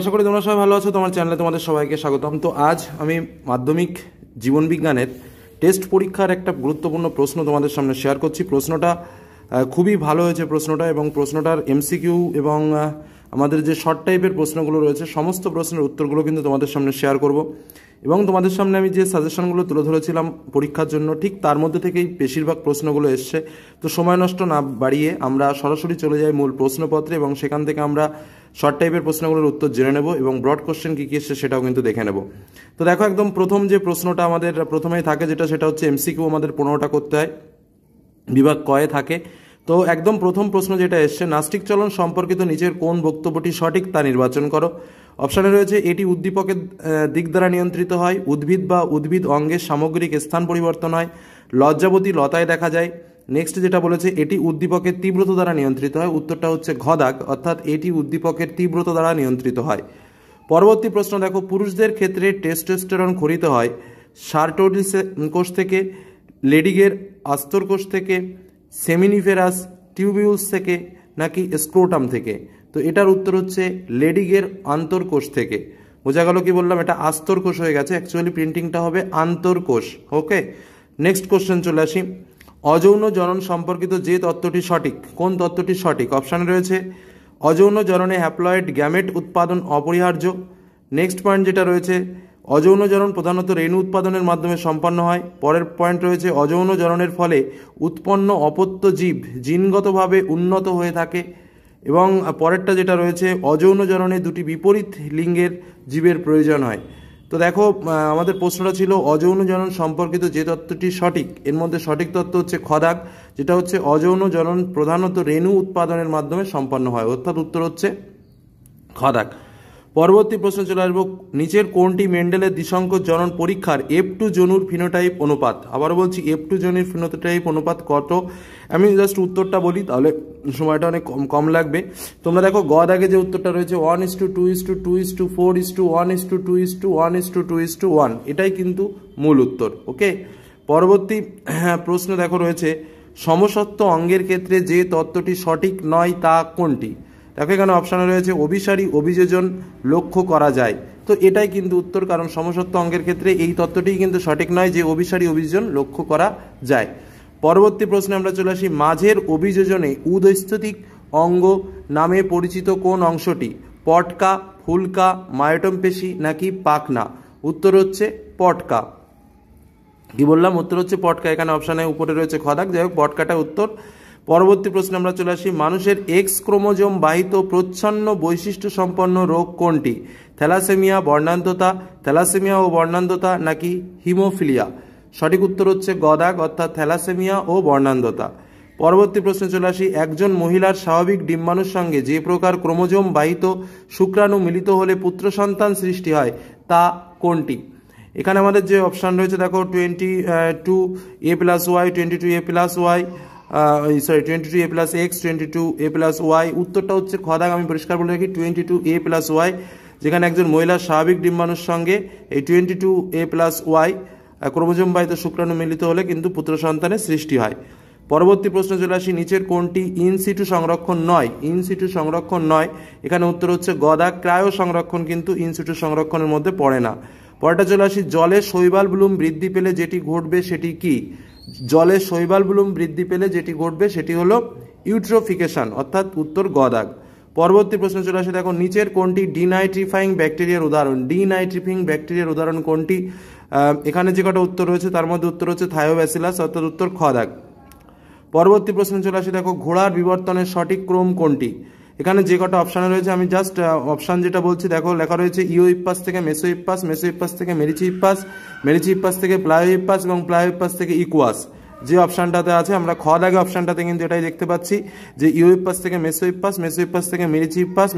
আশা করি তোমরা সবাই ভালো আছো তোমার চ্যানেলে তোমাদের সবাইকে স্বাগতম তো আজ আমি মাধ্যমিক জীবনবিজ্ঞানের টেস্ট পরীক্ষার একটা গুরুত্বপূর্ণ প্রশ্ন তোমাদের সামনে শেয়ার করছি প্রশ্নটা খুবই ভালো হয়েছে প্রশ্নটা এবং প্রশ্নটার এমসিকিউ এবং আমাদের যে শর্ট টাইপের প্রশ্নগুলো রয়েছে সমস্ত প্রশ্নের উত্তরগুলো কিন্তু তোমাদের সামনে শেয়ার করব এবং তোমাদের সামনে আমি যে সাজেশনগুলো তুলে ধরেছিলাম পরীক্ষার জন্য ঠিক তার মধ্যে থেকেই বেশিরভাগ প্রশ্নগুলো এসছে তো সময় নষ্ট না বাড়িয়ে আমরা সরাসরি চলে যাই মূল প্রশ্নপত্রে এবং সেখান থেকে আমরা শর্ট টাইপের প্রশ্নগুলোর উত্তর জেনে নেব এবং ব্রড কোশ্চেন কী কী এসছে সেটাও কিন্তু দেখে নেব তো দেখো একদম প্রথম যে প্রশ্নটা আমাদের প্রথমেই থাকে যেটা সেটা হচ্ছে এমসিকিউ আমাদের পনেরোটা করতে হয় বিভাগ কয়ে থাকে তো একদম প্রথম প্রশ্ন যেটা এসছে নাস্তিক চলন সম্পর্কিত নিজের কোন বক্তব্যটি সঠিক তা নির্বাচন করো অপশানে রয়েছে এটি উদ্দীপকের দিক দ্বারা নিয়ন্ত্রিত হয় উদ্ভিদ বা উদ্ভিদ অঙ্গের সামগ্রিক স্থান পরিবর্তন হয় লজ্জাবতী লতায় দেখা যায় নেক্সট যেটা বলেছে এটি উদ্দীপকের তীব্রতা দ্বারা নিয়ন্ত্রিত হয় উত্তরটা হচ্ছে ঘদাক অর্থাৎ এটি উদ্দীপকের তীব্রতা দ্বারা নিয়ন্ত্রিত হয় পরবর্তী প্রশ্ন দেখো পুরুষদের ক্ষেত্রে টেস্টোস্টেরন খরিত হয় সার্টোডিস কোষ থেকে লেডিগের আস্তর কোষ থেকে সেমিনিফেরাস টিউবিউলস থেকে নাকি স্ক্রোটাম থেকে তো এটার উত্তর হচ্ছে লেডিগের আন্তর্কোষ থেকে বোঝা গেল কি বললাম এটা আস্তর্কোষ হয়ে গেছে অ্যাকচুয়ালি প্রিন্টিংটা হবে আন্তর্কোষ ওকে নেক্সট কোশ্চেন চলে আসি অযৌন জনন সম্পর্কিত যে তত্ত্বটি সঠিক কোন তত্ত্বটি সঠিক অপশান রয়েছে অযৌন জননে হ্যাপ্লয়েড গ্যামেট উৎপাদন অপরিহার্য নেক্সট পয়েন্ট যেটা রয়েছে অযৌন জনন প্রধানত রেণু উৎপাদনের মাধ্যমে সম্পন্ন হয় পরের পয়েন্ট রয়েছে অযৌন জননের ফলে উৎপন্ন অপত্য জীব জিনগতভাবে উন্নত হয়ে থাকে এবং পরেরটা যেটা রয়েছে অযৌন জননে দুটি বিপরীত লিঙ্গের জীবের প্রয়োজন হয় তো দেখো আমাদের প্রশ্নটা ছিল অযৌন জনন সম্পর্কিত যে তত্ত্বটি সঠিক এর মধ্যে সঠিক তত্ত্ব হচ্ছে খদাক যেটা হচ্ছে অযৌন জনন প্রধানত রেণু উৎপাদনের মাধ্যমে সম্পন্ন হয় অর্থাৎ উত্তর হচ্ছে খদাক পরবর্তী প্রশ্ন চলে আসবো নিচের কোনটি মেন্ডেলের দ্বিসংক জনন পরীক্ষার এফ টু জনুর ফিনোটাইপ অনুপাত আবারও বলছি এফ টু জনুর ফিনোটাইপ অনুপাত কত আমি জাস্ট উত্তরটা বলি তাহলে সময়টা অনেক কম কম লাগবে তোমরা দেখো গদ আগে যে উত্তরটা রয়েছে one is to two is to two is to four is to one is to two is to one is to two is to one এটাই কিন্তু মূল উত্তর ওকে পরবর্তী হ্যাঁ, প্রশ্ন দেখো রয়েছে সমসত্ব অঙ্গের ক্ষেত্রে যে তত্ত্বটি সঠিক নয় তা কোনটি দেখো এখানে অপশানে রয়েছে অভিসারী অভিযোজন লক্ষ্য করা যায় তো এটাই কিন্তু উত্তর কারণ সমসত্ব অঙ্গের ক্ষেত্রে এই তত্ত্বটি কিন্তু সঠিক নয় যে অভিসারী অভিযোজন লক্ষ্য করা যায় পরবর্তী প্রশ্নে আমরা চলে আসি মাঝের অভিযোজনে উদৈস্থিক অঙ্গ নামে পরিচিত কোন অংশটি পটকা ফুলকা মায়োটম পেশি নাকি পাকনা উত্তর হচ্ছে পটকা কি বললাম উত্তর হচ্ছে পটকা এখানে অপশানে উপরে রয়েছে খদাক যাই হোক পটকাটা উত্তর পরবর্তী প্রশ্নে আমরা চলে আসি মানুষের এক্স ক্রোমোজোম বাহিত প্রচ্ছন্ন বৈশিষ্ট্য সম্পন্ন রোগ কোনটি থ্যালাসেমিয়া বর্ণান্ততা থ্যালাসেমিয়া ও বর্ণান্ততা নাকি হিমোফিলিয়া সঠিক উত্তর হচ্ছে গদাগ অর্থাৎ থ্যালাসেমিয়া ও বর্ণান্ততা পরবর্তী প্রশ্নে চলে আসি একজন মহিলার স্বাভাবিক ডিম্বাণুর সঙ্গে যে প্রকার ক্রোমোজোম বাহিত শুক্রাণু মিলিত হলে পুত্র সন্তান সৃষ্টি হয় তা কোনটি এখানে আমাদের যে অপশান রয়েছে দেখো twenty two A plus Y twenty two A plus Y sorry twenty two A plus X twenty two A plus Y উত্তরটা হচ্ছে খদাগ আমি পরিষ্কার বলে রাখি twenty two A plus Y যেখানে একজন মহিলার স্বাভাবিক ডিম্বাণুর সঙ্গে এই twenty two A plus Y chromosome বাহিত শুক্রাণু মিলিত হলে কিন্তু পুত্র সন্তানের সৃষ্টি হয় পরবর্তী প্রশ্ন চলে আসি নিচের কোনটি ইনসিটু সংরক্ষণ নয় ইনসিটু সংরক্ষণ নয় এখানে উত্তর হচ্ছে গদা ক্রায় সংরক্ষণ কিন্তু ইনসিটু সংরক্ষণের মধ্যে পড়ে না পরেরটা চলে আসি জলে শৈবাল ব্লুম বৃদ্ধি পেলে যেটি ঘটবে সেটি কি জলে বুলুম বৃদ্ধি পেলে যেটি ঘটবে সেটি হলো ইউট্রোফিকেশন অর্থাৎ উত্তর গদাগ পরবর্তী প্রশ্ন চলে আসে দেখো নিচের কোনটি ডিনাইট্রিফাইং ব্যাকটেরিয়ার উদাহরণ ডিনাইট্রিফিং ব্যাকটেরিয়ার উদাহরণ কোনটি এখানে যে কটা উত্তর রয়েছে তার মধ্যে উত্তর হচ্ছে থায়োব্যাসিলাস অর্থাৎ উত্তর খদাগ পরবর্তী প্রশ্ন চলে আসে দেখো ঘোড়ার বিবর্তনের সঠিক ক্রম কোনটি এখানে যে কটা অপশান রয়েছে আমি জাস্ট অপশান যেটা বলছি দেখো লেখা রয়েছে ইও ইপাস থেকে মেসো ইপাস মেসো ইপাস থেকে মেরিচি ইপাস মেরিচি ইপাস থেকে প্লায়ো ইপাস এবং প্লায়ো ইপাস থেকে ইকুয়াস যে অপশানটাতে আছে আমরা খ লাগে অপশানটাতে কিন্তু এটাই দেখতে পাচ্ছি যে ইপাস থেকে মেসো ইপাস থেকে মেরিচি ইপাস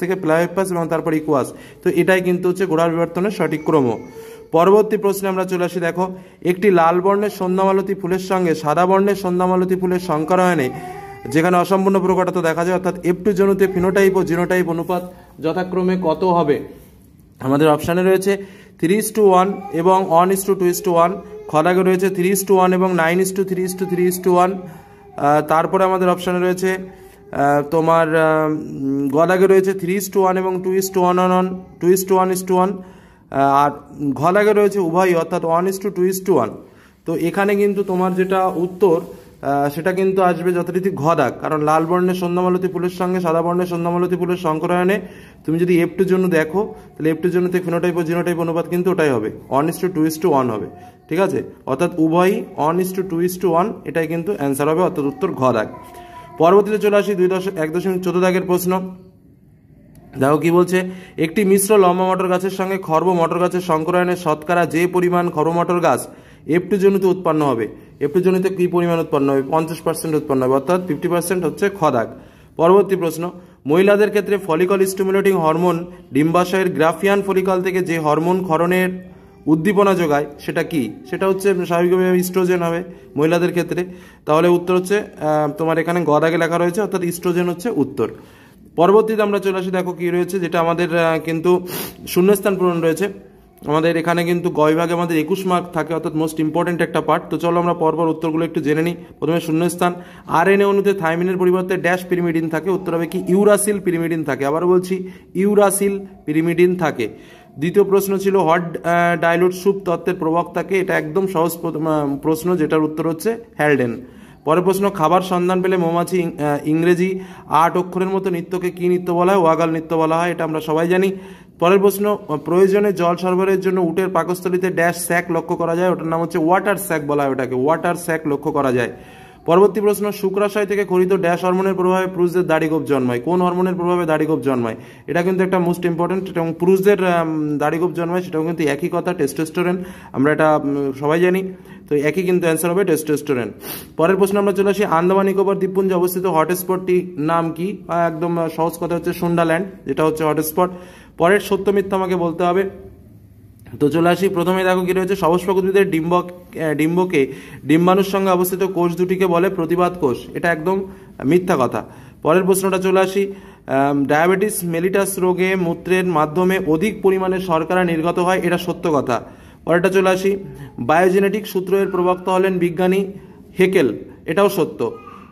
থেকে ইপাস এবং তারপর ইকুয়াস তো এটাই কিন্তু হচ্ছে ঘোড়ার বিবর্তনের সঠিক ক্রম পরবর্তী প্রশ্নে আমরা চলে আসি দেখো একটি লাল বর্ণের সন্ধ্যামালতী ফুলের সঙ্গে সাদা বর্ণের সন্ধ্যামালতী ফুলের সংকরায়নে যেখানে অসম্পূর্ণ তো দেখা যায় অর্থাৎ এফ টু জনুতে ফিনোটাইপ ও জিনোটাইপ অনুপাত যথাক্রমে কত হবে আমাদের অপশানে রয়েছে থ্রি ইস টু ওয়ান এবং one is to two is to one খরাগে রয়েছে থ্রি ইস টু ওয়ান এবং nine is to three is to three is to one তারপরে আমাদের অপশানে রয়েছে তোমার গলাগে রয়েছে থ্রি ইস টু ওয়ান এবং two is to one one one two is to one is to one আর ঘলাগে রয়েছে উভয় অর্থাৎ one is to two is to one তো এখানে কিন্তু তোমার যেটা উত্তর সেটা কিন্তু আসবে যথারীতি ঘদাক কারণ লাল বর্ণের সন্ধ্যামালতী ফুলের সঙ্গে সাদা বর্ণের সন্ধ্যামালতী ফুলের সংক্রয়ণে তুমি যদি এফ টুর জন্য দেখো তাহলে এফ টুর জন্য ফিনোটাইপ ও জিনোটাইপ অনুপাত কিন্তু ওটাই হবে one is to two is to one হবে ঠিক আছে অর্থাৎ উভয়ই one is to two is to one এটাই কিন্তু অ্যান্সার হবে অর্থাৎ উত্তর ঘদাক পরবর্তীতে চলে আসি দুই দশ এক দশমিক চোদ্দ দাগের প্রশ্ন দেখো কি বলছে একটি মিশ্র লম্বা মটর গাছের সঙ্গে খর্ব মটর গাছের সংক্রয়ণের শতকরা যে পরিমাণ খর্ব মটর গাছ এফ টু জনিতে উৎপন্ন হবে এফ টু জনিতে কী পরিমাণ উৎপন্ন হবে পঞ্চাশ পার্সেন্ট উৎপন্ন হবে অর্থাৎ ফিফটি পার্সেন্ট হচ্ছে খদাক পরবর্তী প্রশ্ন মহিলাদের ক্ষেত্রে ফলিকল স্টিমুলেটিং হরমোন ডিম্বাশয়ের গ্রাফিয়ান ফলিকল থেকে যে হরমোন ক্ষরণের উদ্দীপনা যোগায় সেটা কি সেটা হচ্ছে স্বাভাবিকভাবে ইস্ট্রোজেন হবে মহিলাদের ক্ষেত্রে তাহলে উত্তর হচ্ছে তোমার এখানে গদাকে লেখা রয়েছে অর্থাৎ ইস্ট্রোজেন হচ্ছে উত্তর পরবর্তীতে আমরা চলে আসি দেখো কী রয়েছে যেটা আমাদের কিন্তু শূন্যস্থান পূরণ রয়েছে আমাদের এখানে কিন্তু গয় আমাদের একুশ মার্ক থাকে অর্থাৎ মোস্ট ইম্পর্টেন্ট একটা পার্ট তো চলো আমরা পরপর উত্তরগুলো একটু জেনে নিই প্রথমে শূন্যস্থান আর এন অনুতে থাইমিনের পরিবর্তে ড্যাশ পিরিমিডিন থাকে উত্তর হবে কি ইউরাসিল পিরিমিডিন থাকে আবার বলছি ইউরাসিল পিরিমিডিন থাকে দ্বিতীয় প্রশ্ন ছিল হট ডাইলুট সুপ তত্ত্বের প্রবক্তাকে এটা একদম সহজ প্রশ্ন যেটার উত্তর হচ্ছে হ্যালডেন পরের প্রশ্ন খাবার সন্ধান পেলে মৌমাছি ইংরেজি আট অক্ষরের মতো নৃত্যকে কী নৃত্য বলা হয় ওয়াগাল নৃত্য বলা হয় এটা আমরা সবাই জানি পরের প্রশ্ন প্রয়োজনে জল সরবরাহের জন্য উটের পাকস্থলিতে ড্যাশ স্যাক লক্ষ্য করা যায় ওটার নাম হচ্ছে ওয়াটার স্যাক বলা হয় ওটাকে ওয়াটার স্যাক লক্ষ্য করা যায় পরবর্তী প্রশ্ন শুক্রাশয় থেকে খরিত ড্যাশ হরমোনের প্রভাবে পুরুষদের দাড়িগোপ জন্মায় কোন হরমোনের প্রভাবে দাড়িগোপ জন্মায় এটা কিন্তু একটা মোস্ট ইম্পর্টেন্ট এবং পুরুষদের দাড়িগোপ জন্মায় সেটাও কিন্তু একই কথা টেস্টোস্টোরেন আমরা এটা সবাই জানি তো একই কিন্তু অ্যান্সার হবে টেস্টোস্টোরেন পরের প্রশ্ন আমরা চলে আসি আন্দামান নিকোবর দ্বীপপুঞ্জে অবস্থিত হটস্পটটি নাম কি একদম সহজ কথা হচ্ছে সুন্ডাল্যান্ড যেটা হচ্ছে হটস্পট পরের সত্য মিথ্যা আমাকে বলতে হবে তো চলে আসি প্রথমে দেখো কী রয়েছে সবস্পক উদ্ভিদের ডিম্ব ডিম্বকে ডিম্বাণুর সঙ্গে অবস্থিত কোষ দুটিকে বলে প্রতিবাদ কোষ এটা একদম মিথ্যা কথা পরের প্রশ্নটা চলে আসি ডায়াবেটিস মেলিটাস রোগে মূত্রের মাধ্যমে অধিক পরিমাণে শর্করা নির্গত হয় এটা সত্য কথা পরেরটা চলে আসি বায়োজেনেটিক সূত্রের প্রবক্তা হলেন বিজ্ঞানী হেকেল এটাও সত্য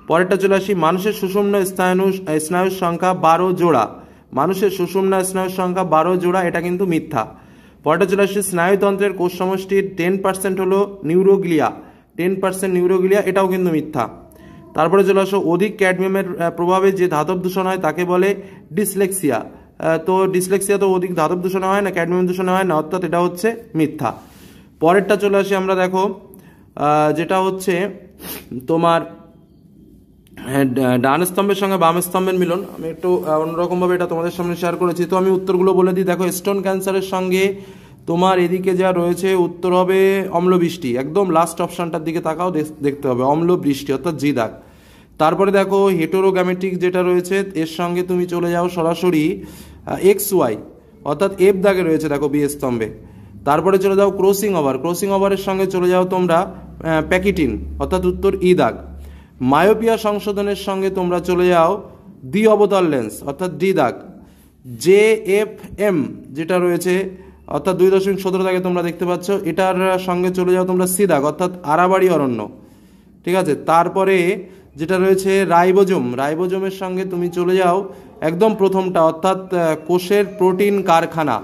পরেরটা চলে আসি মানুষের সুষম্ন স্নায়ু স্নায়ুর সংখ্যা বারো জোড়া মানুষের সুষুম্না স্নায়ুর সংখ্যা বারো জোড়া এটা কিন্তু মিথ্যা পটাচুলাসের স্নায়ুতন্ত্রের কোষ সমষ্টির টেন পার্সেন্ট হলো নিউরোগ্লিয়া টেন পার্সেন্ট নিউরোগ্লিয়া এটাও কিন্তু মিথ্যা তারপরে চলে আসো অধিক ক্যাডমিয়ামের প্রভাবে যে ধাতব দূষণ হয় তাকে বলে ডিসলেক্সিয়া তো ডিসলেক্সিয়া তো অধিক ধাতব দূষণ হয় না ক্যাডমিয়াম দূষণ হয় না অর্থাৎ এটা হচ্ছে মিথ্যা পরেরটা চলে আসি আমরা দেখো যেটা হচ্ছে তোমার হ্যাঁ, ডান স্তম্ভের সঙ্গে বাম স্তম্ভের মিলন আমি একটু অন্যরকমভাবে এটা তোমাদের সামনে শেয়ার করেছি তো আমি উত্তরগুলো বলে দিই দেখো স্টোন ক্যান্সারের সঙ্গে তোমার এদিকে যা রয়েছে উত্তর হবে অম্লবৃষ্টি একদম লাস্ট অপশানটার দিকে তাকাও দেখতে হবে অম্লবৃষ্টি অর্থাৎ জি দাগ তারপরে দেখো হেটোরোগ্যামেটিক যেটা রয়েছে এর সঙ্গে তুমি চলে যাও সরাসরি এক্স ওয়াই অর্থাৎ এফ দাগে রয়েছে দেখো বি স্তম্ভে তারপরে চলে যাও ক্রসিং ওভার ক্রসিং ওভারের সঙ্গে চলে যাও তোমরা প্যাকেটিন অর্থাৎ উত্তর ই e দাগ মায়োপিয়া সংশোধনের সঙ্গে তোমরা চলে যাও দ্বি অবতল লেন্স অর্থাৎ ডি দাগ জে এফ এম যেটা রয়েছে অর্থাৎ দুই দশমিক সতেরো দাগে তোমরা দেখতে পাচ্ছ এটার সঙ্গে চলে যাও তোমরা সি দাগ অর্থাৎ আরাবাড়ি অরণ্য ঠিক আছে তারপরে যেটা রয়েছে রাইবোজম রাইবোজোমের সঙ্গে তুমি চলে যাও একদম প্রথমটা অর্থাৎ কোষের প্রোটিন কারখানা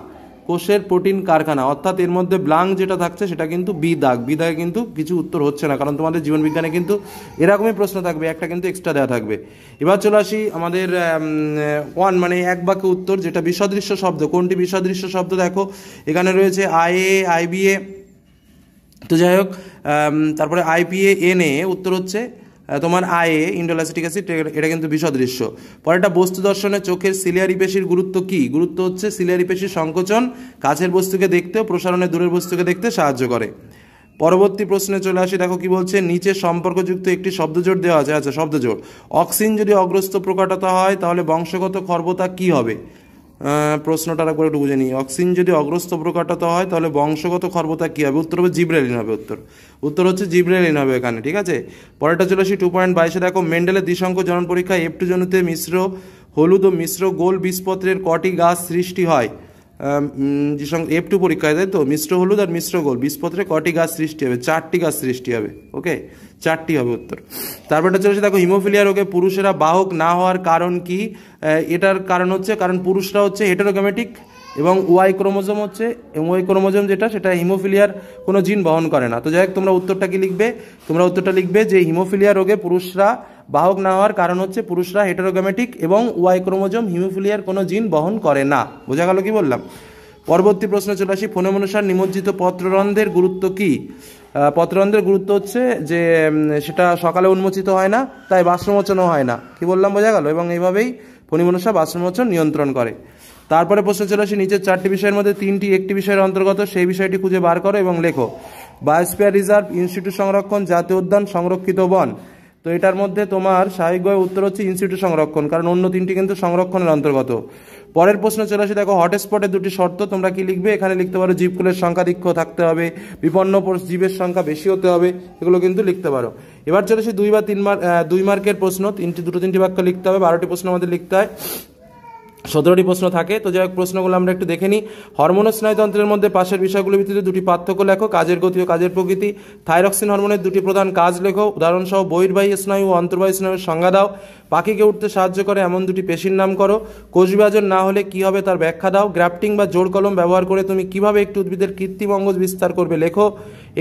কোষের প্রোটিন কারখানা অর্থাৎ এর মধ্যে ব্লাঙ্ক যেটা থাকছে সেটা কিন্তু বি দাগ বি দাগে কিন্তু কিছু উত্তর হচ্ছে না কারণ তোমাদের জীবনবিজ্ঞানে কিন্তু এরকমই প্রশ্ন থাকবে একটা কিন্তু এক্সট্রা দেওয়া থাকবে এবার চলে আসি আমাদের ওয়ান মানে এক বাক্য উত্তর যেটা বিসদৃশ্য শব্দ কোনটি বিসদৃশ্য শব্দ দেখো এখানে রয়েছে আইএ আইবিএ তো যাই হোক তারপরে আইপিএ এন এ উত্তর হচ্ছে তোমার আয়ে ইন্ডোলাসিটিক অ্যাসিড এটা কিন্তু বিষদৃশ্য পরেটা বস্তু দর্শনে চোখের সিলিয়ারি পেশির গুরুত্ব কি গুরুত্ব হচ্ছে সিলিয়ারি পেশির সংকোচন কাছের বস্তুকে দেখতে প্রসারণে দূরের বস্তুকে দেখতে সাহায্য করে পরবর্তী প্রশ্নে চলে আসি দেখো কি বলছে নিচে সম্পর্কযুক্ত একটি শব্দজোট দেওয়া আছে আচ্ছা শব্দজোট অক্সিন যদি অগ্রস্ত প্রকাটতা হয় তাহলে বংশগত খর্বতা কি হবে প্রশ্নটা আরেকবার একটু বুঝে নিই অক্সিন যদি প্রকারটা তো হয় তাহলে বংশগত খর্বতা কী হবে উত্তর হবে জিব্রেলিন হবে উত্তর উত্তর হচ্ছে জিব্রেলিন হবে এখানে ঠিক আছে পরেরটা চলে আসি টু পয়েন্ট বাইশে দেখো মেন্ডেলের দ্বিসংখ জনন পরীক্ষায় এফটু জনুতে মিশ্র হলুদ ও মিশ্র গোল বীজপত্রের কটি গাছ সৃষ্টি হয় এফ টু পরীক্ষায় তাই তো মিশ্র হলুদ আর মিশ্র গোল বিষপত্রে কটি গাছ সৃষ্টি হবে চারটি গাছ সৃষ্টি হবে ওকে চারটি হবে উত্তর তারপরটা চলেছে দেখো হিমোফিলিয়া রোগে পুরুষেরা বাহক না হওয়ার কারণ কি এটার কারণ হচ্ছে কারণ পুরুষরা হচ্ছে হেটারোগ্যামেটিক এবং ওয়াই ক্রোমোজম হচ্ছে ওয়াই ক্রোমোজম যেটা সেটা হিমোফিলিয়ার কোনো জিন বহন করে না তো যাই হোক তোমরা উত্তরটা কি লিখবে তোমরা উত্তরটা লিখবে যে হিমোফিলিয়া রোগে পুরুষরা বাহক না হওয়ার কারণ হচ্ছে পুরুষরা হেটারোগ্যামেটিক এবং ওয়াই ক্রোমোজম হিমোফিলিয়ার কোনো জিন বহন করে না বোঝা গেল কি বললাম পরবর্তী প্রশ্ন চলে আসি মনুষার নিমজ্জিত পত্ররন্ধের গুরুত্ব কী পত্ররন্ধ্রের গুরুত্ব হচ্ছে যে সেটা সকালে উন্মোচিত হয় না তাই বাষ্পমোচনও হয় না কি বললাম বোঝা গেল এবং এইভাবেই ফণিমনসা বাষ্পমোচন নিয়ন্ত্রণ করে তারপরে প্রশ্ন চলে আসে নিচের চারটি বিষয়ের মধ্যে তিনটি একটি বিষয়ের অন্তর্গত সেই বিষয়টি খুঁজে বার করো এবং লেখো বায়োস্পিয়ার রিজার্ভ ইনস্টিটিউট সংরক্ষণ জাতীয় উদ্যান সংরক্ষিত বন তো এটার মধ্যে তোমার স্বাভাবিকভাবে উত্তর হচ্ছে ইনস্টিটিউট সংরক্ষণ কারণ অন্য তিনটি কিন্তু সংরক্ষণের অন্তর্গত পরের প্রশ্ন চলে আসে দেখো হটস্পটের দুটি শর্ত তোমরা কি লিখবে এখানে লিখতে পারো জীবকুলের সংখ্যা সংখ্যাধিক্য থাকতে হবে বিপন্ন জীবের সংখ্যা বেশি হতে হবে এগুলো কিন্তু লিখতে পারো এবার চলে আসে দুই বা তিন মার্ক দুই মার্কের প্রশ্ন তিনটি দুটো তিনটি বাক্য লিখতে হবে বারোটি প্রশ্ন আমাদের লিখতে হয় সতেরোটি প্রশ্ন থাকে তো যাই হোক প্রশ্নগুলো আমরা একটু দেখে নিই হরমোনো স্নায়ুতন্ত্রের মধ্যে পাশের বিষয়গুলোর ভিত্তিতে দুটি পার্থক্য লেখো কাজের গতি ও কাজের প্রকৃতি থাইরক্সিন হরমোনের দুটি প্রধান কাজ লেখো উদাহরণসহ বহির্বাহী স্নায়ু ও অন্তর্বাহী স্নায়ুর সংজ্ঞা দাও পাখিকে উঠতে সাহায্য করে এমন দুটি পেশির নাম করো কোষবিভাজন না হলে কি হবে তার ব্যাখ্যা দাও গ্রাফটিং বা জোর কলম ব্যবহার করে তুমি কিভাবে একটি উদ্ভিদের কৃত্রিম অঙ্গ বিস্তার করবে লেখো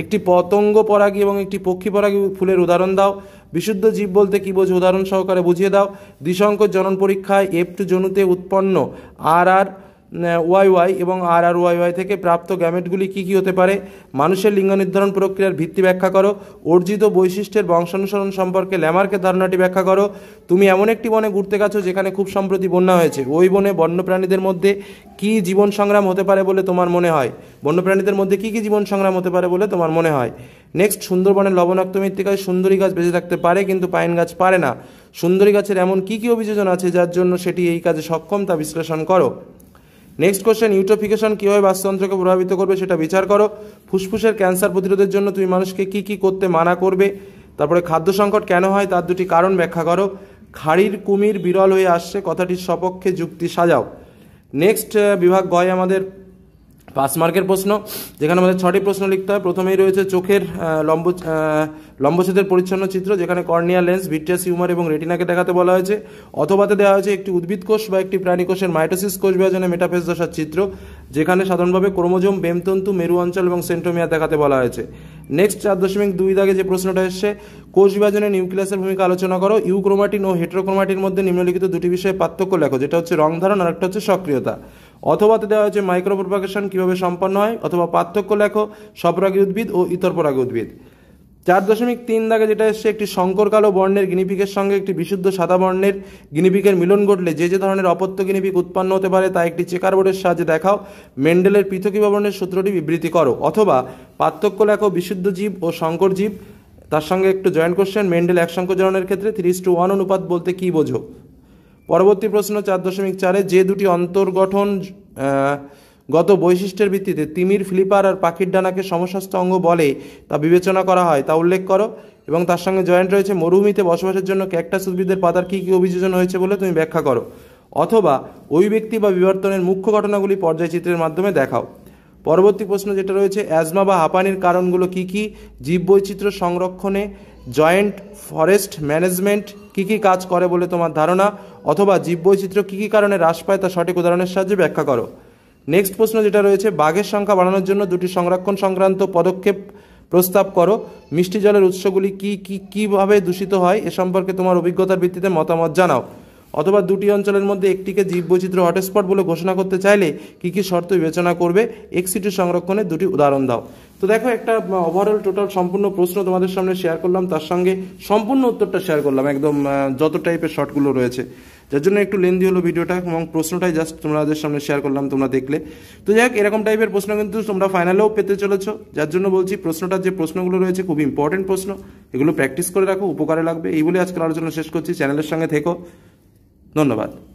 একটি পতঙ্গ পরাগী এবং একটি পক্ষী পরাগী ফুলের উদাহরণ দাও বিশুদ্ধ জীব বলতে কী বোঝো উদাহরণ সহকারে বুঝিয়ে দাও দ্বিসংকর জনন পরীক্ষায় এফ টু জনুতে উৎপন্ন আর আর ওয়াই ওয়াই এবং আর আর ওয়াই ওয়াই থেকে প্রাপ্ত গ্যামেটগুলি কী কী হতে পারে মানুষের লিঙ্গ নির্ধারণ প্রক্রিয়ার ভিত্তি ব্যাখ্যা করো অর্জিত বৈশিষ্ট্যের বংশানুসরণ সম্পর্কে ল্যামার্কের ধারণাটি ব্যাখ্যা করো তুমি এমন একটি বনে ঘুরতে গেছো যেখানে খুব সম্প্রতি বন্যা হয়েছে ওই বনে বন্যপ্রাণীদের মধ্যে কি জীবন সংগ্রাম হতে পারে বলে তোমার মনে হয় বন্যপ্রাণীদের মধ্যে কি কি জীবন সংগ্রাম হতে পারে বলে তোমার মনে হয় নেক্সট সুন্দরবনের লবণাক্ত মৃত্তিকায় সুন্দরী গাছ বেঁচে থাকতে পারে কিন্তু পাইন গাছ পারে না সুন্দরী গাছের এমন কি কি অভিযোজন আছে যার জন্য সেটি এই কাজে সক্ষম তা বিশ্লেষণ করো নেক্সট কোশ্চেন ইউটোফিকেশন কীভাবে বাস্তুতন্ত্রকে প্রভাবিত করবে সেটা বিচার করো ফুসফুসের ক্যান্সার প্রতিরোধের জন্য তুমি মানুষকে কি কি করতে মানা করবে তারপরে খাদ্য সংকট কেন হয় তার দুটি কারণ ব্যাখ্যা করো খাড়ির কুমির বিরল হয়ে আসছে কথাটির সপক্ষে যুক্তি সাজাও নেক্সট বিভাগ গয় আমাদের পাঁচ মার্কের প্রশ্ন যেখানে আমাদের ছটি প্রশ্ন লিখতে হয় প্রথমেই রয়েছে চোখের লম্ব লম্বচ্ছেদের পরিচ্ছন্ন চিত্র যেখানে কর্নিয়া লেন্স ভিট্রিয়াস হিউমার এবং রেটিনাকে দেখাতে বলা হয়েছে অথবাতে দেওয়া হয়েছে একটি উদ্ভিদ কোষ বা একটি প্রাণী কোষের মাইটোসিস কোষ বিভাজনে মেটাফেস দশার চিত্র যেখানে সাধারণভাবে ক্রোমোজোম বেমতন্তু মেরু অঞ্চল এবং সেন্ট্রোমিয়া দেখাতে বলা হয়েছে নেক্সট চার দশমিক দুই দাগে যে প্রশ্নটা এসছে কোষ বিভাজনে নিউক্লিয়াসের ভূমিকা আলোচনা করো ইউক্রোমাটিন ও হেট্রোক্রোমাটির মধ্যে নিম্নলিখিত দুটি বিষয়ে পার্থক্য লেখো যেটা হচ্ছে রং ধারণ আর একটা হচ্ছে সক্রিয়তা অথবাতে দেওয়া হয়েছে মাইক্রো কীভাবে সম্পন্ন হয় অথবা পার্থক্য লেখো সবরাগী উদ্ভিদ ও ইতরপরাগী উদ্ভিদ চার দশমিক তিন দাগে যেটা এসছে একটি শঙ্কর কালো বর্ণের গিনিপিকের সঙ্গে একটি বিশুদ্ধ সাদা বর্ণের গিনিপিকের মিলন ঘটলে যে যে ধরনের অপত্য গিনিপিক উৎপন্ন হতে পারে তা একটি চেকার বোর্ডের সাহায্যে দেখাও মেন্ডেলের পৃথকীভবনের সূত্রটি বিবৃতি করো অথবা পার্থক্য লেখো বিশুদ্ধ জীব ও শঙ্কর জীব তার সঙ্গে একটু জয়েন্ট কোশ্চেন মেন্ডেল এক সংকোচনের ক্ষেত্রে থ্রি টু ওয়ান অনুপাত বলতে কী বোঝো পরবর্তী প্রশ্ন চার দশমিক চারে যে দুটি অন্তর্গঠন গত বৈশিষ্ট্যের ভিত্তিতে তিমির ফ্লিপার আর পাখির ডানাকে সমস্বাস্থ্য অঙ্গ বলে তা বিবেচনা করা হয় তা উল্লেখ করো এবং তার সঙ্গে জয়েন্ট রয়েছে মরুভূমিতে বসবাসের জন্য ক্যাকটাস উদ্ভিদের পাতার কী কী অভিযোজন হয়েছে বলে তুমি ব্যাখ্যা করো অথবা ওই ব্যক্তি বা বিবর্তনের মুখ্য ঘটনাগুলি পর্যায়চিত্রের মাধ্যমে দেখাও পরবর্তী প্রশ্ন যেটা রয়েছে অ্যাজমা বা হাঁপানির কারণগুলো কী কী জীববৈচিত্র্য সংরক্ষণে জয়েন্ট ফরেস্ট ম্যানেজমেন্ট কী কী কাজ করে বলে তোমার ধারণা অথবা জীববৈচিত্র্য কী কী কারণে হ্রাস পায় তা সঠিক উদাহরণের সাহায্যে ব্যাখ্যা করো নেক্সট প্রশ্ন যেটা রয়েছে বাঘের সংখ্যা বাড়ানোর জন্য দুটি সংরক্ষণ সংক্রান্ত পদক্ষেপ প্রস্তাব করো মিষ্টি জলের উৎসগুলি কী কী কীভাবে দূষিত হয় এ সম্পর্কে তোমার অভিজ্ঞতার ভিত্তিতে মতামত জানাও অথবা দুটি অঞ্চলের মধ্যে একটিকে বৈচিত্র্য হটস্পট বলে ঘোষণা করতে চাইলে কী কী শর্ত বিবেচনা করবে এক্সিটি সংরক্ষণে দুটি উদাহরণ দাও তো দেখো একটা ওভারঅল টোটাল সম্পূর্ণ প্রশ্ন তোমাদের সামনে শেয়ার করলাম তার সঙ্গে সম্পূর্ণ উত্তরটা শেয়ার করলাম একদম যত টাইপের শর্টগুলো রয়েছে যার জন্য একটু লেন্দি হলো ভিডিওটা এবং প্রশ্নটাই জাস্ট তোমাদের সামনে শেয়ার করলাম তোমরা দেখলে তো যাই হোক এরকম টাইপের প্রশ্ন কিন্তু তোমরা ফাইনালেও পেতে চলেছ যার জন্য বলছি প্রশ্নটার যে প্রশ্নগুলো রয়েছে খুব ইম্পর্টেন্ট প্রশ্ন এগুলো প্র্যাকটিস করে রাখো উপকারে লাগবে এই বলে আজকাল আলোচনা শেষ করছি চ্যানেলের সঙ্গে থেকো No, no,